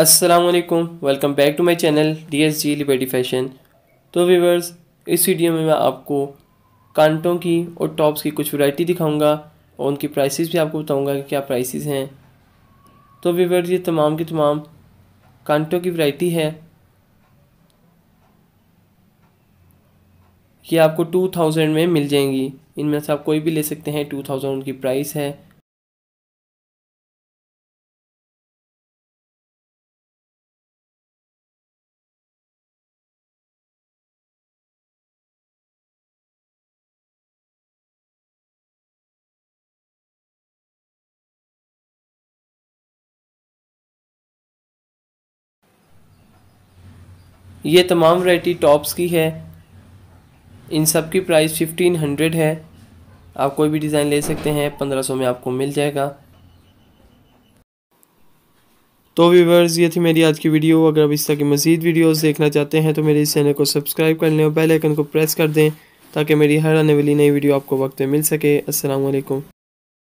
Aslam welcome back to my channel D S G Liberty fashion तो viewers इस video में मैं आपको कांटों की और टॉप्स की कुछ वैरायटी दिखाऊंगा और उनकी प्राइसेस भी आपको बताऊंगा कि क्या प्राइसेस हैं तो व्यूवर्स ये तमाम के तमाम कांटों की वैरायटी है ये आपको टू थाउजेंड में मिल जाएंगी इनमें से आप कोई भी ले सकते हैं टू थाउजेंड उनकी प्राइस है ये तमाम वैरायटी टॉप्स की है इन सब की प्राइस फिफ्टीन हंड्रेड है आप कोई भी डिज़ाइन ले सकते हैं पंद्रह सौ में आपको मिल जाएगा तो व्यूवर्स ये थी मेरी आज की वीडियो अगर आप इस तरह की मज़ीद वीडियोस देखना चाहते हैं तो मेरे इस चैनल को सब्सक्राइब कर लें और बेल आइकन को प्रेस कर दें ताकि मेरी हर आने वाली नई वीडियो आपको वक्त में मिल सके असलकम